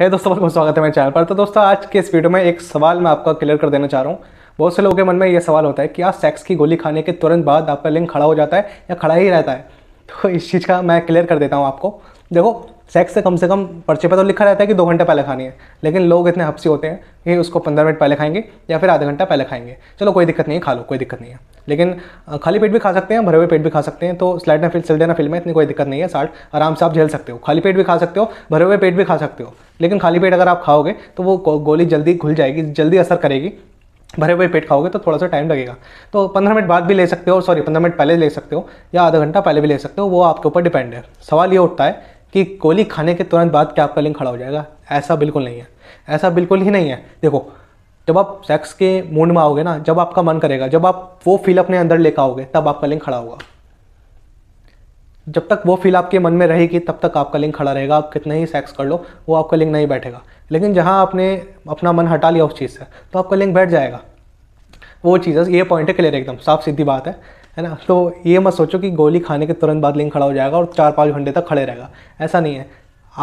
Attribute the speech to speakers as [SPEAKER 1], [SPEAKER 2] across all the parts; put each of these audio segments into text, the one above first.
[SPEAKER 1] है hey दोस्तों बहुत स्वागत है मेरे चैनल पर तो दोस्तों आज के इस वीडियो में एक सवाल मैं आपका क्लियर कर देना चाह रहा हूँ बहुत से लोगों के मन में ये सवाल होता है कि आप सेक्स की गोली खाने के तुरंत बाद आपका लिंग खड़ा हो जाता है या खड़ा ही रहता है तो इस चीज़ का मैं क्लियर कर देता हूँ आपको देखो सेक्स से कम से कम पर्चे पर तो लिखा रहता है कि दो घंटे पहले खानी है लेकिन लोग इतने हफ्सी होते हैं कि उसको पंद्रह मिनट पहले खाएंगे या फिर आधा घंटा पहले खाएंगे चलो कोई दिक्कत नहीं खा लो कोई दिक्कत नहीं है लेकिन खाली पेट भी खा सकते हैं भरे हुए पेट भी खा सकते हैं तो स्लाइड ना फिल सिल देना फिल्म में इतनी कोई दिक्कत नहीं है साठ आराम से आप झेल सकते हो खाली पेट भी खा सकते हो भरे हुए पेट भी खा सकते हो लेकिन खाली पेट अगर आप खाओगे तो वो गोली जल्दी घुल जाएगी जल्दी असर करेगी भरे हुए पेट खाओगे तो थोड़ा सा टाइम लगेगा तो पंद्रह मिनट बाद भी ले सकते हो सॉरी पंद्रह मिनट पहले ले सकते हो या आधा घंटा पहले भी ले सकते हो वो आपके ऊपर डिपेंड है सवाल ये उठता है कि गोली खाने के तुरंत बाद क्या आपका लिंग खड़ा हो जाएगा ऐसा बिल्कुल नहीं है ऐसा बिल्कुल ही नहीं है देखो जब आप सेक्स के मूड में आओगे ना जब आपका मन करेगा जब आप वो फील अपने अंदर लेकर आओगे तब आपका लिंक खड़ा होगा जब तक वो फील आपके मन में रहेगी तब तक आपका लिंक खड़ा रहेगा आप कितने ही सेक्स कर लो वो आपका लिंक नहीं बैठेगा लेकिन जहाँ आपने अपना मन हटा लिया उस चीज़ से तो आपका लिंक बैठ जाएगा वो चीज़ है ये पॉइंट है क्लियर एकदम साफ सीधी बात है है ना तो ये मत सोचो कि गोली खाने के तुरंत बाद लिंक खड़ा हो जाएगा और चार पाँच घंटे तक खड़े रहेगा ऐसा नहीं है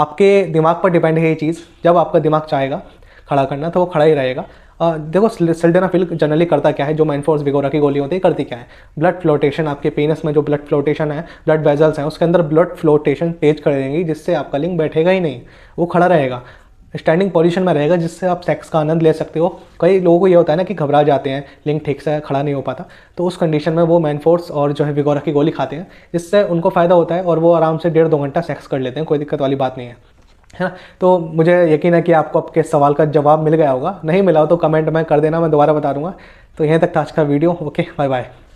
[SPEAKER 1] आपके दिमाग पर डिपेंड है ये चीज़ जब आपका दिमाग चाहेगा खड़ा करना तो वो खड़ा ही रहेगा देखो सिल्डेनाफिल जनरली करता क्या है जो माइनफोर्स वगैरह की गोली होती है करती क्या है ब्लड फ्लोटेशन आपके पेनस में जो ब्लड फ्लोटेशन है ब्लड वेजल्स हैं उसके अंदर ब्लड फ्लोटेशन तेज करेंगी जिससे आपका लिंग बैठेगा ही नहीं वो खड़ा रहेगा स्टैंडिंग पोजीशन में रहेगा जिससे आप सेक्स का आनंद ले सकते हो कई लोगों को ये होता है ना कि घबरा जाते हैं लिंग ठीक से खड़ा नहीं हो पाता तो उस कंडीशन में वो मैन फोर्स और जो है विगोरा की गोली खाते हैं जिससे उनको फ़ायदा होता है और वो आराम से डेढ़ दो घंटा सेक्स कर लेते हैं कोई दिक्कत वाली बात नहीं है है ना तो मुझे यकीन है कि आपको आपके सवाल का जवाब मिल गया होगा नहीं मिला हो तो कमेंट में कर देना मैं दोबारा बता दूंगा तो यहीं तक था आज का वीडियो ओके बाय बाय